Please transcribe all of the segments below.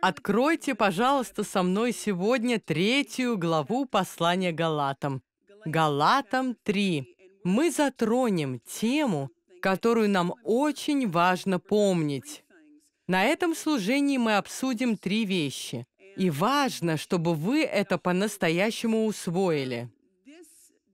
Откройте, пожалуйста, со мной сегодня третью главу послания Галатам. Галатам 3. Мы затронем тему, которую нам очень важно помнить. На этом служении мы обсудим три вещи. И важно, чтобы вы это по-настоящему усвоили.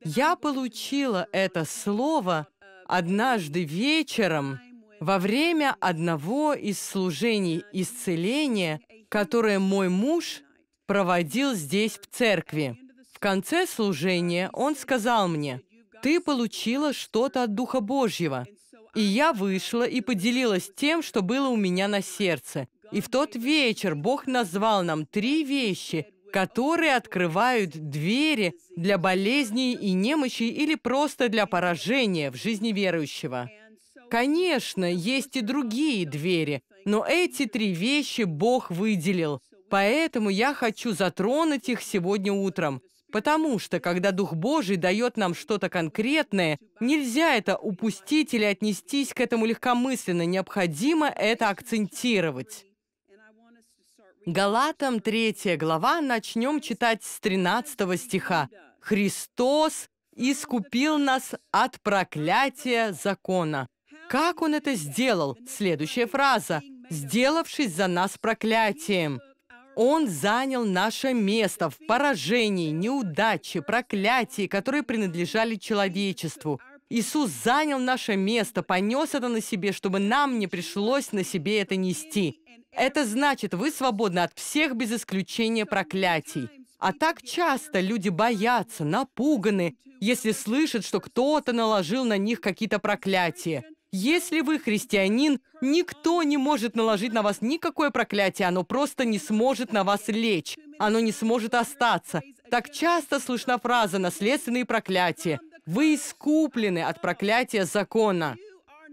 Я получила это слово однажды вечером во время одного из служений исцеления которое мой муж проводил здесь, в церкви. В конце служения он сказал мне, «Ты получила что-то от Духа Божьего». И я вышла и поделилась тем, что было у меня на сердце. И в тот вечер Бог назвал нам три вещи, которые открывают двери для болезней и немощи или просто для поражения в жизни верующего. Конечно, есть и другие двери, но эти три вещи Бог выделил, поэтому я хочу затронуть их сегодня утром. Потому что, когда Дух Божий дает нам что-то конкретное, нельзя это упустить или отнестись к этому легкомысленно, необходимо это акцентировать. Галатам 3 глава, начнем читать с 13 стиха. «Христос искупил нас от проклятия закона». Как он это сделал? Следующая фраза сделавшись за нас проклятием. Он занял наше место в поражении, неудаче, проклятии, которые принадлежали человечеству. Иисус занял наше место, понес это на себе, чтобы нам не пришлось на себе это нести. Это значит, вы свободны от всех без исключения проклятий. А так часто люди боятся, напуганы, если слышат, что кто-то наложил на них какие-то проклятия. Если вы христианин, никто не может наложить на вас никакое проклятие, оно просто не сможет на вас лечь, оно не сможет остаться. Так часто слышна фраза «наследственные проклятия». Вы искуплены от проклятия закона.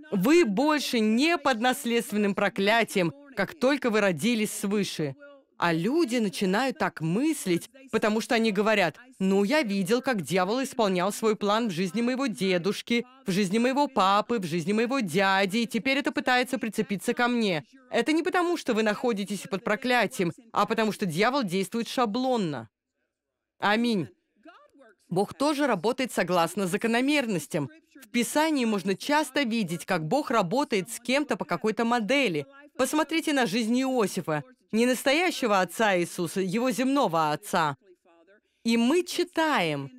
Вы больше не под наследственным проклятием, как только вы родились свыше а люди начинают так мыслить, потому что они говорят, ну, я видел, как дьявол исполнял свой план в жизни моего дедушки, в жизни моего папы, в жизни моего дяди, и теперь это пытается прицепиться ко мне. Это не потому, что вы находитесь под проклятием, а потому что дьявол действует шаблонно. Аминь. Бог тоже работает согласно закономерностям. В Писании можно часто видеть, как Бог работает с кем-то по какой-то модели. Посмотрите на жизнь Иосифа не настоящего Отца Иисуса, Его земного Отца. И мы читаем,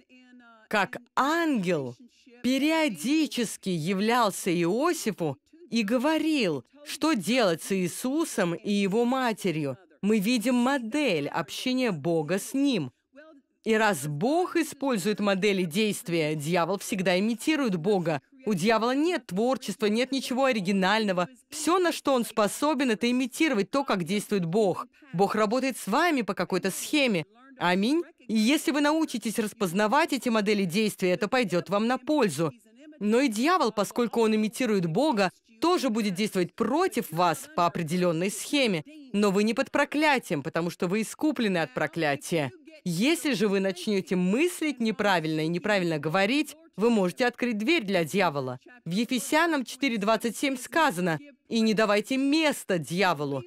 как ангел периодически являлся Иосифу и говорил, что делать с Иисусом и его матерью. Мы видим модель общения Бога с ним. И раз Бог использует модели действия, дьявол всегда имитирует Бога, у дьявола нет творчества, нет ничего оригинального. Все, на что он способен, это имитировать то, как действует Бог. Бог работает с вами по какой-то схеме. Аминь. И если вы научитесь распознавать эти модели действия, это пойдет вам на пользу. Но и дьявол, поскольку он имитирует Бога, тоже будет действовать против вас по определенной схеме. Но вы не под проклятием, потому что вы искуплены от проклятия. Если же вы начнете мыслить неправильно и неправильно говорить, вы можете открыть дверь для дьявола. В Ефесянам 4.27 сказано, «И не давайте места дьяволу».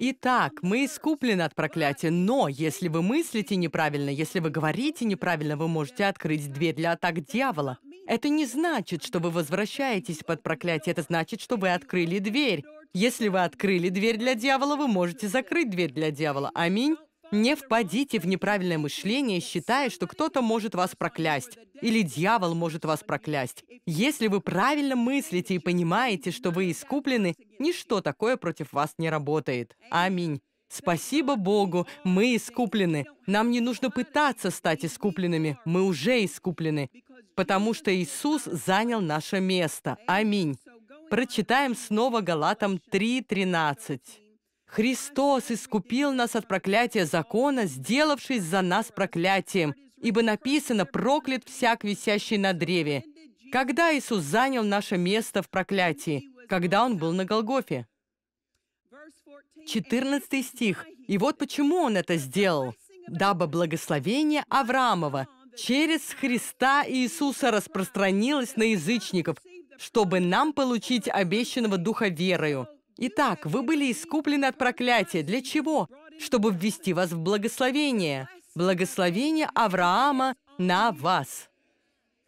Итак, мы искуплены от проклятия, но если вы мыслите неправильно, если вы говорите неправильно, вы можете открыть дверь для атак дьявола. Это не значит, что вы возвращаетесь под проклятие, это значит, что вы открыли дверь. Если вы открыли дверь для дьявола, вы можете закрыть дверь для дьявола. Аминь. Не впадите в неправильное мышление, считая, что кто-то может вас проклясть или дьявол может вас проклясть. Если вы правильно мыслите и понимаете, что вы искуплены, ничто такое против вас не работает. Аминь. Спасибо Богу, мы искуплены. Нам не нужно пытаться стать искупленными, мы уже искуплены, потому что Иисус занял наше место. Аминь. Прочитаем снова Галатам 3.13. Христос искупил нас от проклятия закона, сделавшись за нас проклятием, ибо написано «проклят всяк, висящий на древе». Когда Иисус занял наше место в проклятии? Когда Он был на Голгофе? 14 стих. И вот почему Он это сделал. «Дабы благословение Авраамова через Христа Иисуса распространилось на язычников, чтобы нам получить обещанного Духа верою». Итак, вы были искуплены от проклятия. Для чего? Чтобы ввести вас в благословение. Благословение Авраама на вас.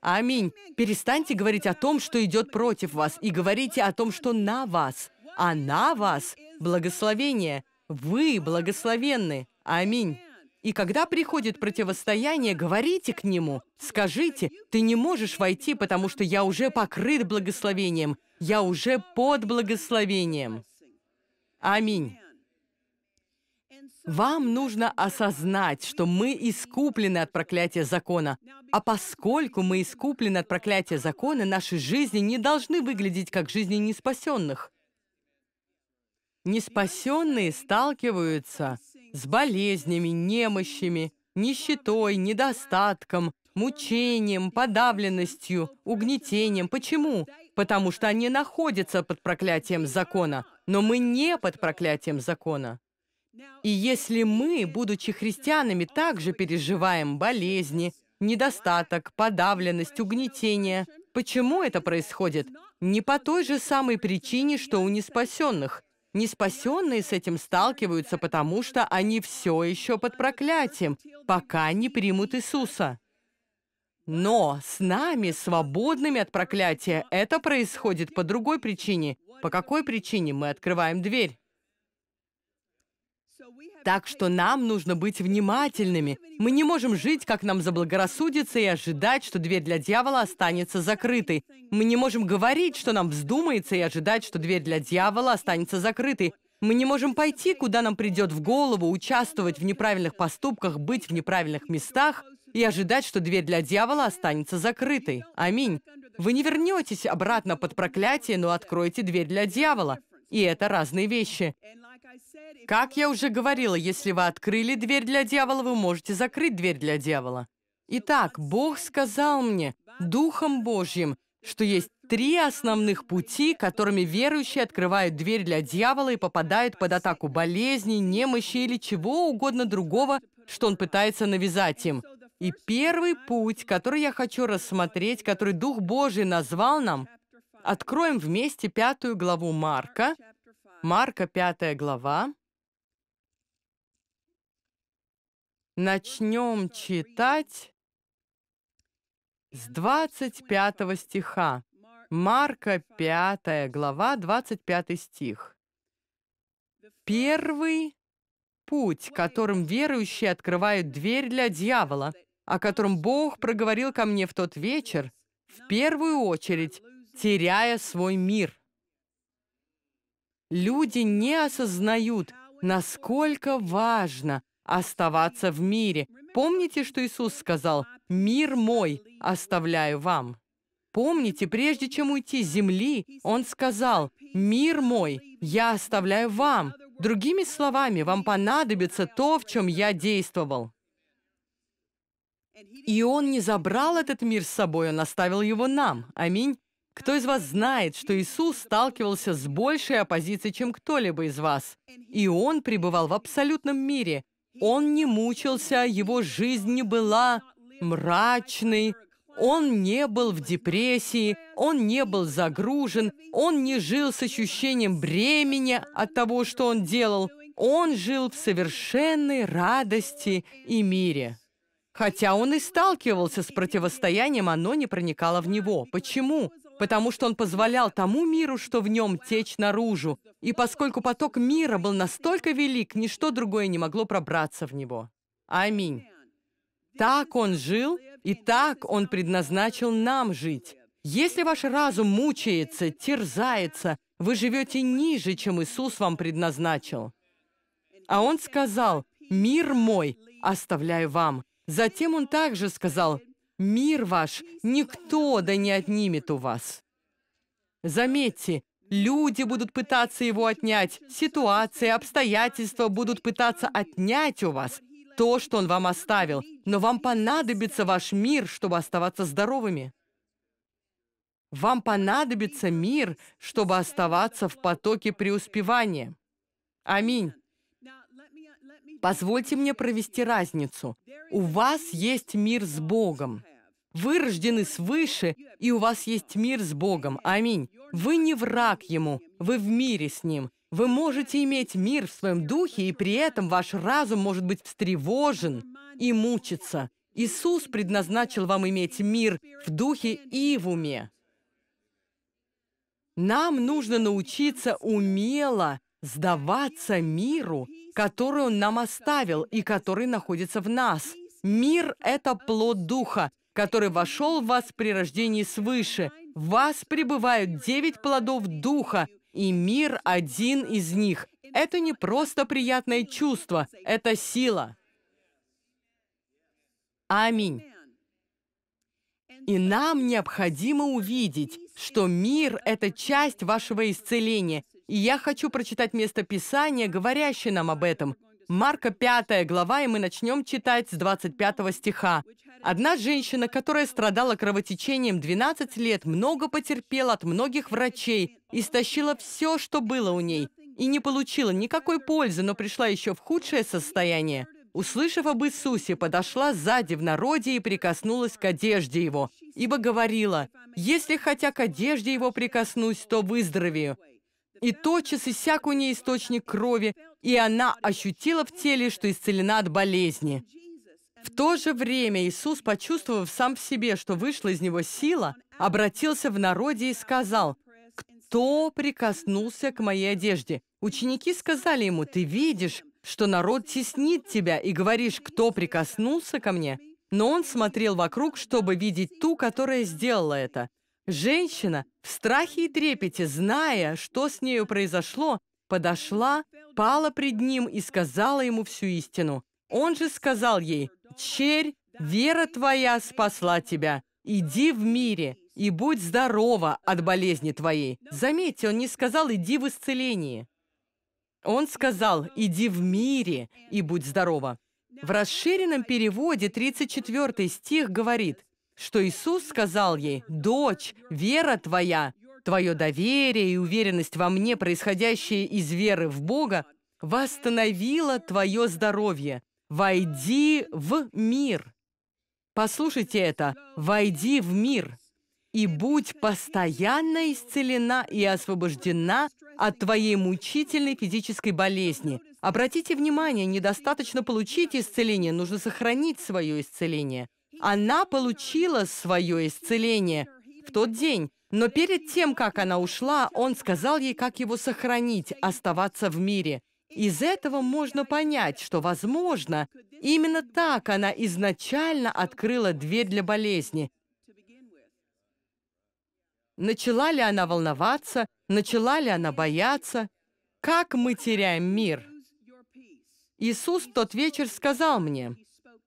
Аминь. Перестаньте говорить о том, что идет против вас, и говорите о том, что на вас. А на вас благословение. Вы благословенны. Аминь. И когда приходит противостояние, говорите к нему, скажите, ты не можешь войти, потому что я уже покрыт благословением, я уже под благословением. Аминь. Вам нужно осознать, что мы искуплены от проклятия закона. А поскольку мы искуплены от проклятия закона, наши жизни не должны выглядеть как жизни неспасенных. Неспасенные сталкиваются с болезнями, немощами, нищетой, недостатком, мучением, подавленностью, угнетением. Почему? Потому что они находятся под проклятием закона, но мы не под проклятием закона. И если мы, будучи христианами, также переживаем болезни, недостаток, подавленность, угнетение, почему это происходит? Не по той же самой причине, что у неспасенных, Неспасенные с этим сталкиваются, потому что они все еще под проклятием, пока не примут Иисуса. Но с нами, свободными от проклятия, это происходит по другой причине. По какой причине мы открываем дверь? Так что нам нужно быть внимательными. Мы не можем жить, как нам заблагорассудится, и ожидать, что дверь для дьявола останется закрытой. Мы не можем говорить, что нам вздумается, и ожидать, что дверь для дьявола останется закрытой. Мы не можем пойти, куда нам придет в голову, участвовать в неправильных поступках, быть в неправильных местах и ожидать, что дверь для дьявола останется закрытой. Аминь. Вы не вернетесь обратно под проклятие, но откроете дверь для дьявола. И это разные вещи. Как я уже говорила, если вы открыли дверь для дьявола, вы можете закрыть дверь для дьявола. Итак, Бог сказал мне, Духом Божьим, что есть три основных пути, которыми верующие открывают дверь для дьявола и попадают под атаку болезней, немощи или чего угодно другого, что он пытается навязать им. И первый путь, который я хочу рассмотреть, который Дух Божий назвал нам, откроем вместе пятую главу Марка, Марка 5 глава. Начнем читать с 25 стиха. Марка 5 глава, 25 стих. Первый путь, которым верующие открывают дверь для дьявола, о котором Бог проговорил ко мне в тот вечер, в первую очередь теряя свой мир люди не осознают, насколько важно оставаться в мире. Помните, что Иисус сказал «Мир мой оставляю вам». Помните, прежде чем уйти с земли, Он сказал «Мир мой я оставляю вам». Другими словами, вам понадобится то, в чем я действовал. И Он не забрал этот мир с собой, Он оставил его нам. Аминь. Кто из вас знает, что Иисус сталкивался с большей оппозицией, чем кто-либо из вас? И Он пребывал в абсолютном мире. Он не мучился, его жизнь не была мрачной, он не был в депрессии, он не был загружен, он не жил с ощущением бремени от того, что он делал. Он жил в совершенной радости и мире. Хотя он и сталкивался с противостоянием, оно не проникало в него. Почему? потому что он позволял тому миру, что в нем, течь наружу. И поскольку поток мира был настолько велик, ничто другое не могло пробраться в него. Аминь. Так он жил, и так он предназначил нам жить. Если ваш разум мучается, терзается, вы живете ниже, чем Иисус вам предназначил. А он сказал, «Мир мой оставляю вам». Затем он также сказал, Мир ваш никто да не отнимет у вас. Заметьте, люди будут пытаться его отнять, ситуации, обстоятельства будут пытаться отнять у вас то, что он вам оставил, но вам понадобится ваш мир, чтобы оставаться здоровыми. Вам понадобится мир, чтобы оставаться в потоке преуспевания. Аминь. Позвольте мне провести разницу. У вас есть мир с Богом. Вы рождены свыше, и у вас есть мир с Богом. Аминь. Вы не враг Ему, вы в мире с Ним. Вы можете иметь мир в своем духе, и при этом ваш разум может быть встревожен и мучиться. Иисус предназначил вам иметь мир в духе и в уме. Нам нужно научиться умело сдаваться миру который Он нам оставил и который находится в нас. Мир – это плод Духа, который вошел в вас при рождении свыше. В вас пребывают девять плодов Духа, и мир – один из них. Это не просто приятное чувство, это сила. Аминь. И нам необходимо увидеть, что мир – это часть вашего исцеления, и я хочу прочитать место Писания, говорящее нам об этом. Марка 5 глава, и мы начнем читать с 25 стиха. «Одна женщина, которая страдала кровотечением 12 лет, много потерпела от многих врачей, истощила все, что было у ней, и не получила никакой пользы, но пришла еще в худшее состояние. Услышав об Иисусе, подошла сзади в народе и прикоснулась к одежде Его, ибо говорила, «Если хотя к одежде Его прикоснусь, то выздоровею». И тотчас иссяк у ней источник крови, и она ощутила в теле, что исцелена от болезни. В то же время Иисус, почувствовав сам в себе, что вышла из него сила, обратился в народе и сказал, «Кто прикоснулся к моей одежде?» Ученики сказали ему, «Ты видишь, что народ теснит тебя, и говоришь, кто прикоснулся ко мне?» Но он смотрел вокруг, чтобы видеть ту, которая сделала это. Женщина, в страхе и трепете, зная, что с нею произошло, подошла, пала пред ним и сказала ему всю истину. Он же сказал ей, «Черь, вера твоя спасла тебя. Иди в мире и будь здорова от болезни твоей». Заметьте, он не сказал «иди в исцелении». Он сказал «иди в мире и будь здорова». В расширенном переводе 34 стих говорит что Иисус сказал ей, «Дочь, вера твоя, твое доверие и уверенность во мне, происходящие из веры в Бога, восстановила твое здоровье. Войди в мир». Послушайте это. «Войди в мир» и будь постоянно исцелена и освобождена от твоей мучительной физической болезни. Обратите внимание, недостаточно получить исцеление, нужно сохранить свое исцеление. Она получила свое исцеление в тот день. Но перед тем, как она ушла, он сказал ей, как его сохранить, оставаться в мире. Из этого можно понять, что, возможно, именно так она изначально открыла дверь для болезни. Начала ли она волноваться? Начала ли она бояться? Как мы теряем мир? Иисус в тот вечер сказал мне,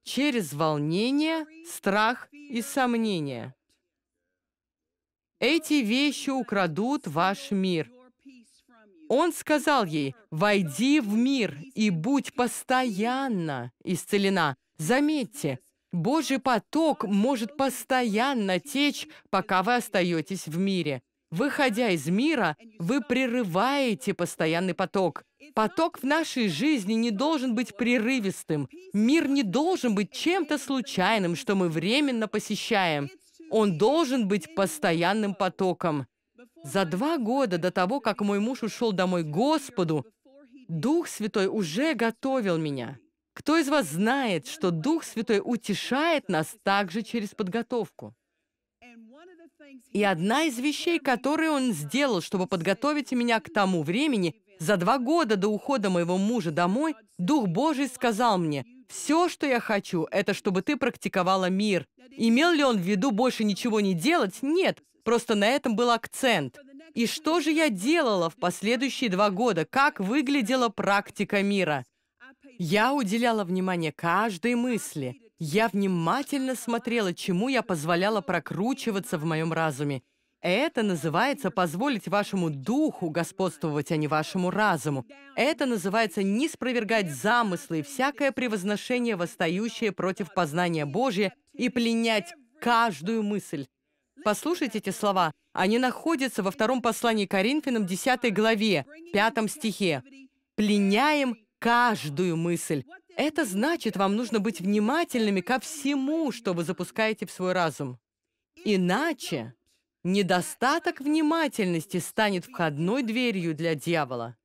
через волнение, страх и сомнение. Эти вещи украдут ваш мир. Он сказал ей, «Войди в мир и будь постоянно исцелена». Заметьте, Божий поток может постоянно течь, пока вы остаетесь в мире. Выходя из мира, вы прерываете постоянный поток. Поток в нашей жизни не должен быть прерывистым. Мир не должен быть чем-то случайным, что мы временно посещаем. Он должен быть постоянным потоком. За два года до того, как мой муж ушел домой к Господу, Дух Святой уже готовил меня. Кто из вас знает, что Дух Святой утешает нас также через подготовку? И одна из вещей, которые он сделал, чтобы подготовить меня к тому времени, за два года до ухода моего мужа домой Дух Божий сказал мне, «Все, что я хочу, это чтобы ты практиковала мир». Имел ли он в виду больше ничего не делать? Нет, просто на этом был акцент. И что же я делала в последующие два года? Как выглядела практика мира? Я уделяла внимание каждой мысли. Я внимательно смотрела, чему я позволяла прокручиваться в моем разуме. Это называется позволить вашему духу господствовать, а не вашему разуму. Это называется не спровергать замыслы и всякое превозношение, восстающее против познания Божия, и пленять каждую мысль. Послушайте эти слова. Они находятся во втором послании Коринфянам 10 главе, 5 стихе. «Пленяем каждую мысль». Это значит, вам нужно быть внимательными ко всему, что вы запускаете в свой разум. Иначе Недостаток внимательности станет входной дверью для дьявола.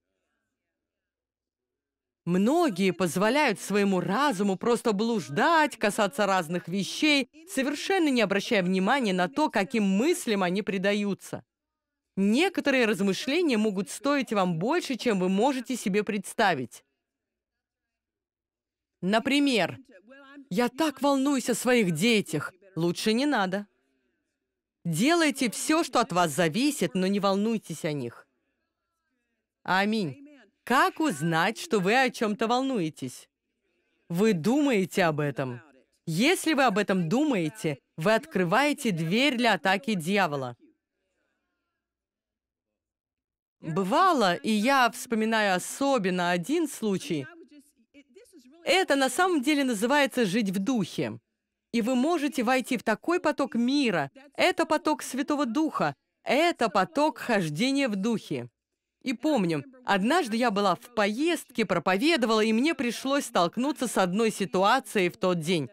Многие позволяют своему разуму просто блуждать, касаться разных вещей, совершенно не обращая внимания на то, каким мыслям они предаются. Некоторые размышления могут стоить вам больше, чем вы можете себе представить. Например, «Я так волнуюсь о своих детях. Лучше не надо». Делайте все, что от вас зависит, но не волнуйтесь о них. Аминь. Как узнать, что вы о чем-то волнуетесь? Вы думаете об этом. Если вы об этом думаете, вы открываете дверь для атаки дьявола. Бывало, и я вспоминаю особенно один случай. Это на самом деле называется «жить в духе» и вы можете войти в такой поток мира. Это поток Святого Духа. Это поток хождения в Духе. И помню, однажды я была в поездке, проповедовала, и мне пришлось столкнуться с одной ситуацией в тот день.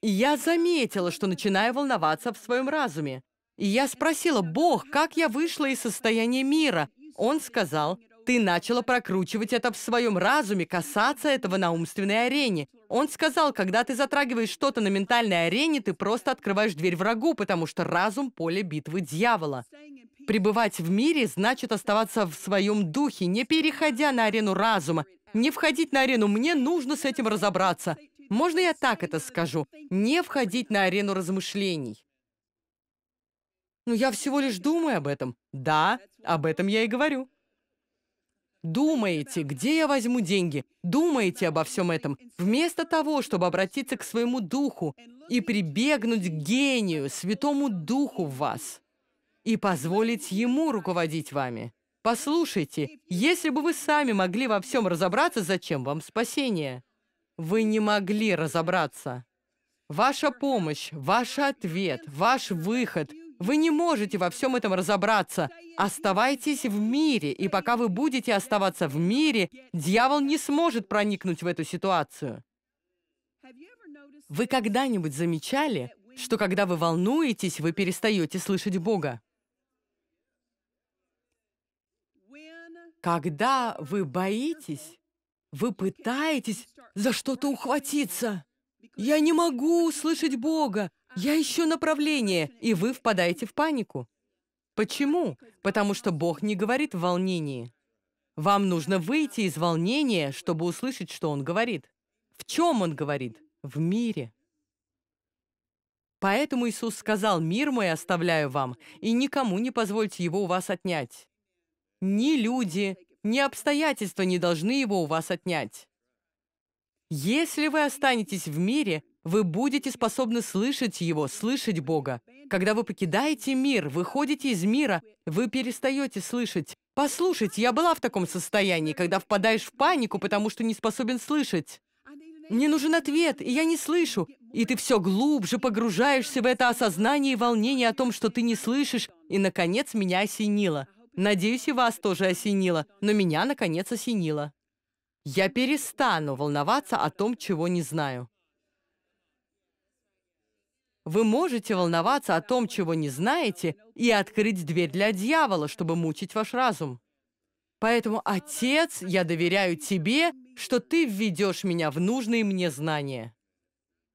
И я заметила, что начинаю волноваться в своем разуме. И я спросила, «Бог, как я вышла из состояния мира?» Он сказал, ты начала прокручивать это в своем разуме, касаться этого на умственной арене. Он сказал, когда ты затрагиваешь что-то на ментальной арене, ты просто открываешь дверь врагу, потому что разум – поле битвы дьявола. Пребывать в мире значит оставаться в своем духе, не переходя на арену разума, не входить на арену. Мне нужно с этим разобраться. Можно я так это скажу? Не входить на арену размышлений. Ну, я всего лишь думаю об этом. Да, об этом я и говорю. Думаете, где я возьму деньги? Думаете обо всем этом, вместо того, чтобы обратиться к своему духу и прибегнуть к гению, святому духу в вас, и позволить ему руководить вами. Послушайте, если бы вы сами могли во всем разобраться, зачем вам спасение? Вы не могли разобраться. Ваша помощь, ваш ответ, ваш выход – вы не можете во всем этом разобраться. Оставайтесь в мире, и пока вы будете оставаться в мире, дьявол не сможет проникнуть в эту ситуацию. Вы когда-нибудь замечали, что когда вы волнуетесь, вы перестаете слышать Бога? Когда вы боитесь, вы пытаетесь за что-то ухватиться. Я не могу услышать Бога. «Я ищу направление», и вы впадаете в панику. Почему? Потому что Бог не говорит в волнении. Вам нужно выйти из волнения, чтобы услышать, что Он говорит. В чем Он говорит? В мире. Поэтому Иисус сказал, «Мир мой оставляю вам, и никому не позвольте его у вас отнять». Ни люди, ни обстоятельства не должны его у вас отнять. Если вы останетесь в мире, вы будете способны слышать Его, слышать Бога. Когда вы покидаете мир, выходите из мира, вы перестаете слышать. Послушайте, я была в таком состоянии, когда впадаешь в панику, потому что не способен слышать. Мне нужен ответ, и я не слышу. И ты все глубже погружаешься в это осознание и волнение о том, что ты не слышишь. И, наконец, меня осенило. Надеюсь, и вас тоже осенило, но меня, наконец, осенило. Я перестану волноваться о том, чего не знаю. Вы можете волноваться о том, чего не знаете, и открыть дверь для дьявола, чтобы мучить ваш разум. Поэтому, Отец, я доверяю Тебе, что Ты введешь меня в нужные мне знания.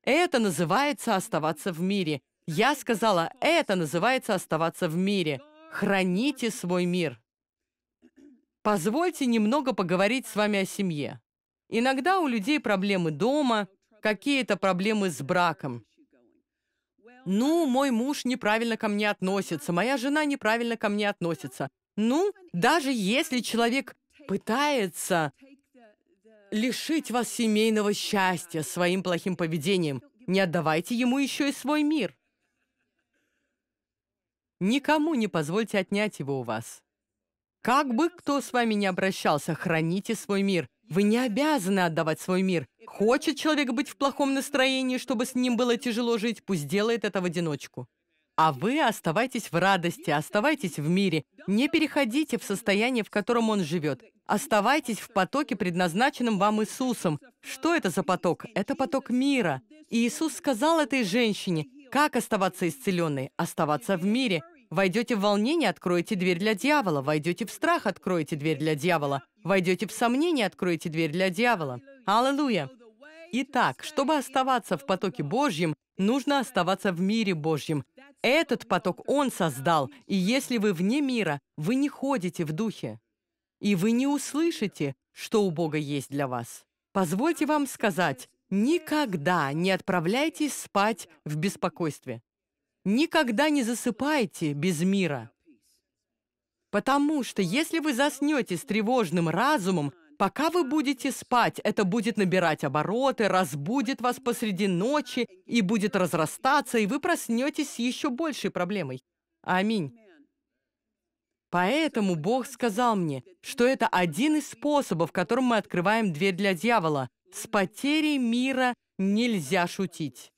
Это называется оставаться в мире. Я сказала, это называется оставаться в мире. Храните свой мир. Позвольте немного поговорить с вами о семье. Иногда у людей проблемы дома, какие-то проблемы с браком ну, мой муж неправильно ко мне относится, моя жена неправильно ко мне относится. Ну, даже если человек пытается лишить вас семейного счастья своим плохим поведением, не отдавайте ему еще и свой мир. Никому не позвольте отнять его у вас. Как бы кто с вами ни обращался, храните свой мир – вы не обязаны отдавать свой мир. Хочет человек быть в плохом настроении, чтобы с ним было тяжело жить, пусть делает это в одиночку. А вы оставайтесь в радости, оставайтесь в мире. Не переходите в состояние, в котором он живет. Оставайтесь в потоке, предназначенном вам Иисусом. Что это за поток? Это поток мира. И Иисус сказал этой женщине, как оставаться исцеленной? Оставаться в мире. Войдете в волнение, откроете дверь для дьявола. Войдете в страх, откроете дверь для дьявола. Войдете в сомнение, откроете дверь для дьявола. Аллилуйя! Итак, чтобы оставаться в потоке Божьем, нужно оставаться в мире Божьем. Этот поток Он создал, и если вы вне мира, вы не ходите в духе. И вы не услышите, что у Бога есть для вас. Позвольте вам сказать, никогда не отправляйтесь спать в беспокойстве. Никогда не засыпайте без мира. Потому что если вы заснете с тревожным разумом, пока вы будете спать, это будет набирать обороты, разбудит вас посреди ночи и будет разрастаться, и вы проснетесь с еще большей проблемой. Аминь. Поэтому Бог сказал мне, что это один из способов, которым мы открываем дверь для дьявола. С потерей мира нельзя шутить.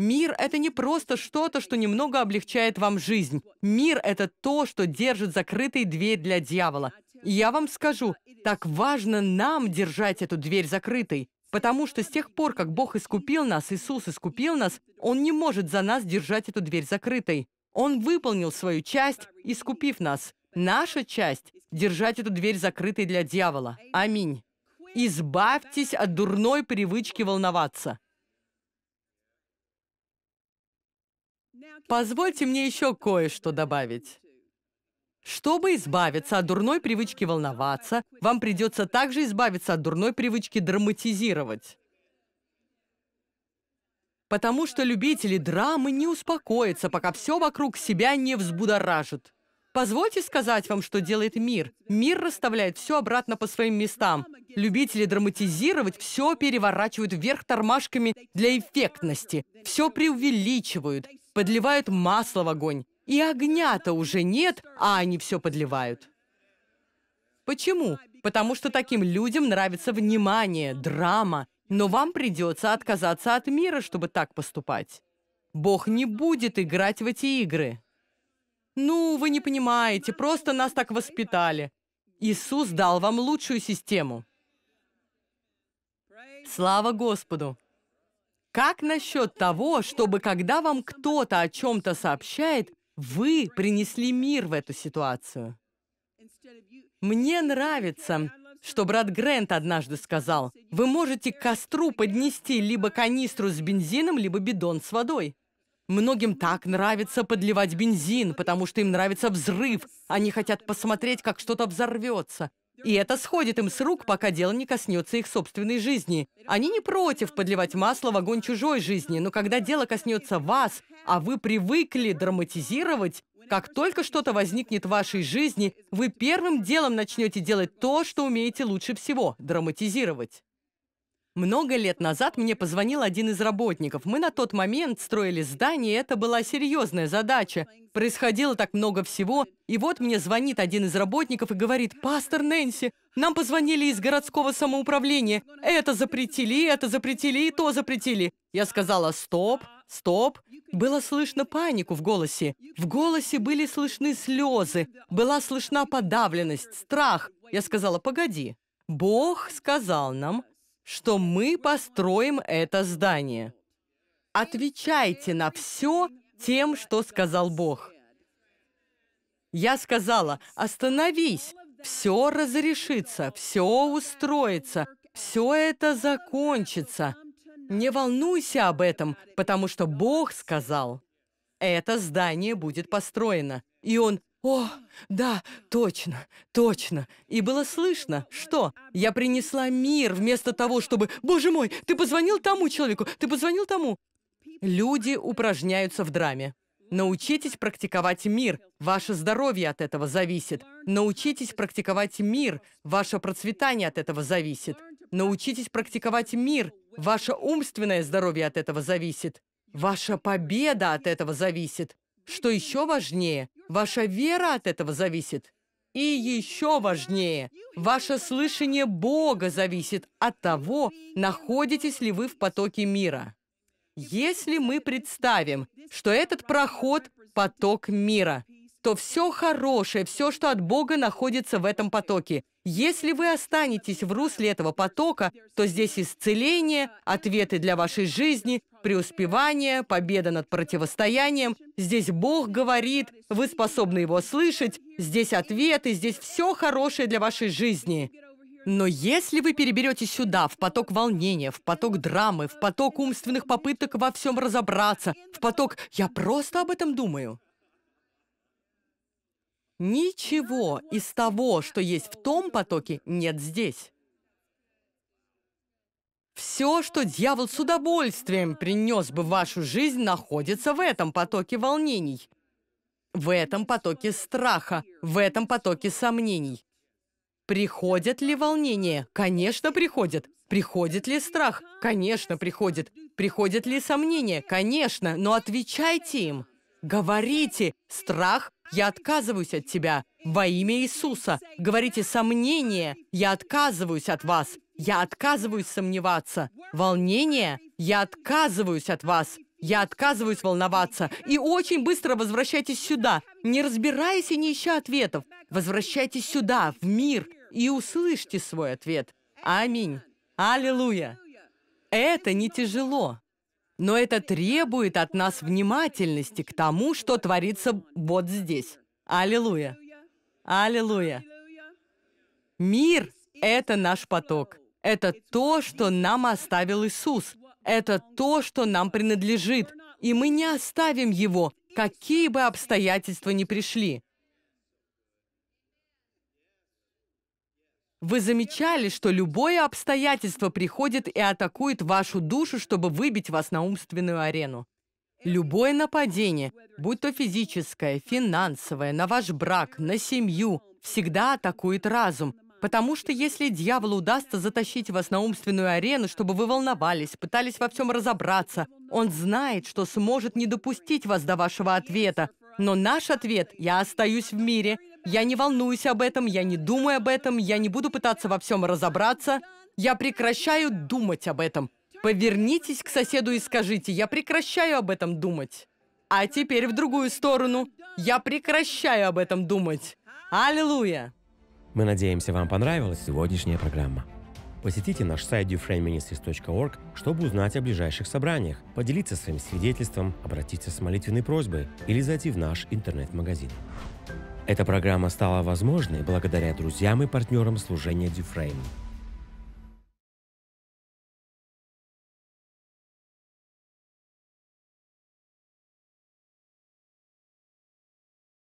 Мир – это не просто что-то, что немного облегчает вам жизнь. Мир – это то, что держит закрытой дверь для дьявола. И я вам скажу, так важно нам держать эту дверь закрытой, потому что с тех пор, как Бог искупил нас, Иисус искупил нас, Он не может за нас держать эту дверь закрытой. Он выполнил свою часть, искупив нас. Наша часть – держать эту дверь закрытой для дьявола. Аминь. Избавьтесь от дурной привычки волноваться. Позвольте мне еще кое-что добавить. Чтобы избавиться от дурной привычки волноваться, вам придется также избавиться от дурной привычки драматизировать. Потому что любители драмы не успокоятся, пока все вокруг себя не взбудоражит. Позвольте сказать вам, что делает мир. Мир расставляет все обратно по своим местам. Любители драматизировать все переворачивают вверх тормашками для эффектности. Все преувеличивают подливают масло в огонь. И огня-то уже нет, а они все подливают. Почему? Потому что таким людям нравится внимание, драма. Но вам придется отказаться от мира, чтобы так поступать. Бог не будет играть в эти игры. Ну, вы не понимаете, просто нас так воспитали. Иисус дал вам лучшую систему. Слава Господу! Как насчет того, чтобы когда вам кто-то о чем-то сообщает, вы принесли мир в эту ситуацию? Мне нравится, что брат Грент однажды сказал, вы можете к костру поднести либо канистру с бензином, либо бидон с водой. Многим так нравится подливать бензин, потому что им нравится взрыв. Они хотят посмотреть, как что-то взорвется. И это сходит им с рук, пока дело не коснется их собственной жизни. Они не против подливать масло в огонь чужой жизни, но когда дело коснется вас, а вы привыкли драматизировать, как только что-то возникнет в вашей жизни, вы первым делом начнете делать то, что умеете лучше всего – драматизировать. Много лет назад мне позвонил один из работников. Мы на тот момент строили здание, это была серьезная задача. Происходило так много всего. И вот мне звонит один из работников и говорит, «Пастор Нэнси, нам позвонили из городского самоуправления. Это запретили, это запретили и то запретили». Я сказала, «Стоп, стоп». Было слышно панику в голосе. В голосе были слышны слезы. Была слышна подавленность, страх. Я сказала, «Погоди». Бог сказал нам, что мы построим это здание. Отвечайте на все тем, что сказал Бог. Я сказала, остановись, все разрешится, все устроится, все это закончится. Не волнуйся об этом, потому что Бог сказал, это здание будет построено, и Он «О, да, точно, точно!» И было слышно, что я принесла мир вместо того, чтобы «Боже мой, ты позвонил тому человеку, ты позвонил тому!» Люди упражняются в драме. Научитесь практиковать мир. Ваше здоровье от этого зависит. Научитесь практиковать мир. Ваше процветание от этого зависит. Научитесь практиковать мир. Ваше умственное здоровье от этого зависит. Ваша победа от этого зависит. Что еще важнее, ваша вера от этого зависит. И еще важнее, ваше слышание Бога зависит от того, находитесь ли вы в потоке мира. Если мы представим, что этот проход – поток мира, то все хорошее, все, что от Бога находится в этом потоке. Если вы останетесь в русле этого потока, то здесь исцеление, ответы для вашей жизни, преуспевание, победа над противостоянием. Здесь Бог говорит, вы способны его слышать, здесь ответы, здесь все хорошее для вашей жизни. Но если вы переберете сюда, в поток волнения, в поток драмы, в поток умственных попыток во всем разобраться, в поток «я просто об этом думаю», ничего из того, что есть в том потоке, нет здесь. Все, что дьявол с удовольствием принес бы в вашу жизнь, находится в этом потоке волнений, в этом потоке страха, в этом потоке сомнений. Приходят ли волнения? Конечно, приходят. Приходит ли страх? Конечно, приходит. Приходят ли сомнения? Конечно, но отвечайте им. Говорите, страх, я отказываюсь от тебя во имя Иисуса. Говорите, сомнения, я отказываюсь от вас я отказываюсь сомневаться. Волнение? Я отказываюсь от вас. Я отказываюсь волноваться. И очень быстро возвращайтесь сюда, не разбираясь и не ища ответов. Возвращайтесь сюда, в мир, и услышьте свой ответ. Аминь. Аллилуйя. Это не тяжело. Но это требует от нас внимательности к тому, что творится вот здесь. Аллилуйя. Аллилуйя. Мир – это наш поток. Это то, что нам оставил Иисус. Это то, что нам принадлежит. И мы не оставим Его, какие бы обстоятельства ни пришли. Вы замечали, что любое обстоятельство приходит и атакует вашу душу, чтобы выбить вас на умственную арену. Любое нападение, будь то физическое, финансовое, на ваш брак, на семью, всегда атакует разум, Потому что если дьяволу удастся затащить вас на умственную арену, чтобы вы волновались, пытались во всем разобраться, он знает, что сможет не допустить вас до вашего ответа. Но наш ответ – я остаюсь в мире. Я не волнуюсь об этом, я не думаю об этом, я не буду пытаться во всем разобраться. Я прекращаю думать об этом. Повернитесь к соседу и скажите, я прекращаю об этом думать. А теперь в другую сторону. Я прекращаю об этом думать. Аллилуйя! Мы надеемся, вам понравилась сегодняшняя программа. Посетите наш сайт dufrainministries.org, чтобы узнать о ближайших собраниях, поделиться своим свидетельством, обратиться с молитвенной просьбой или зайти в наш интернет-магазин. Эта программа стала возможной благодаря друзьям и партнерам служения Дюфрейм.